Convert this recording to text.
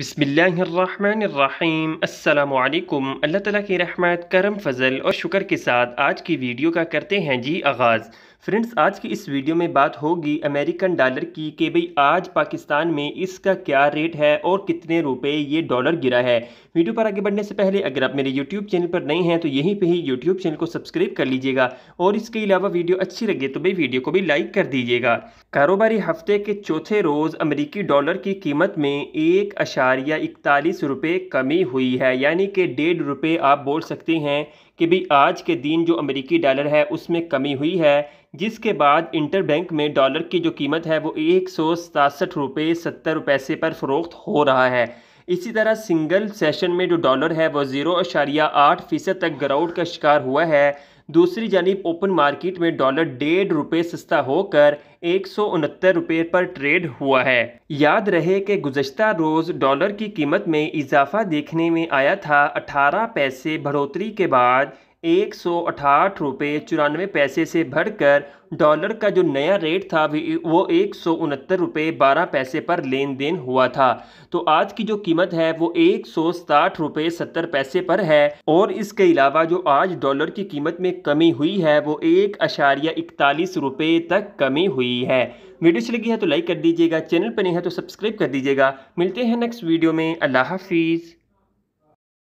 बिसमीम अल्लाम अल्लाह ताला की रहमत करम फजल और शुक्र के साथ आज की वीडियो का करते हैं जी आगाज़ फ्रेंड्स आज की इस वीडियो में बात होगी अमेरिकन डॉलर की कि भाई आज पाकिस्तान में इसका क्या रेट है और कितने रुपए ये डॉलर गिरा है वीडियो पर आगे बढ़ने से पहले अगर आप मेरे यूट्यूब चैनल पर नए हैं तो यहीं पर ही यूट्यूब चैनल को सब्सक्राइब कर लीजिएगा और इसके अलावा वीडियो अच्छी लगे तो भाई वीडियो को भी लाइक कर दीजिएगा कारोबारी हफ्ते के चौथे रोज़ अमरीकी डॉलर की कीमत में एक इकतालीस रुपये कमी हुई है यानी कि डेढ़ रुपये आप बोल सकते हैं कि भी आज के दिन जो अमेरिकी डॉलर है उसमें कमी हुई है जिसके बाद इंटर बैंक में डॉलर की जो कीमत है वो एक सौ सतासठ रुपये सत्तर पैसे पर फ़रोख्त हो रहा है इसी तरह सिंगल सेशन में जो डॉलर है वह ज़ीरो अशारिया आठ फ़ीसद तक ग्राउड का शिकार हुआ है दूसरी जानब ओपन मार्केट में डॉलर डेढ़ रुपये सस्ता होकर एक सौ उनहत्तर रुपये पर ट्रेड हुआ है याद रहे कि गुजशत रोज़ डॉलर की कीमत में इजाफा देखने में आया था अठारह पैसे बढ़ोतरी के बाद एक सौ अठाठ रुपये चौरानवे पैसे से बढ़कर डॉलर का जो नया रेट था वो एक सौ उनहत्तर रुपये बारह पैसे पर लेन देन हुआ था तो आज की जो कीमत है वो एक सौ साठ रुपये सत्तर पैसे पर है और इसके अलावा जो आज डॉलर की कीमत में कमी हुई है वो एक अशारिया इकतालीस रुपये तक कमी हुई है वीडियो अच्छी लगी है तो लाइक कर दीजिएगा चैनल पर नहीं है तो सब्सक्राइब कर दीजिएगा मिलते हैं नेक्स्ट वीडियो में अल्लाह हाफिज़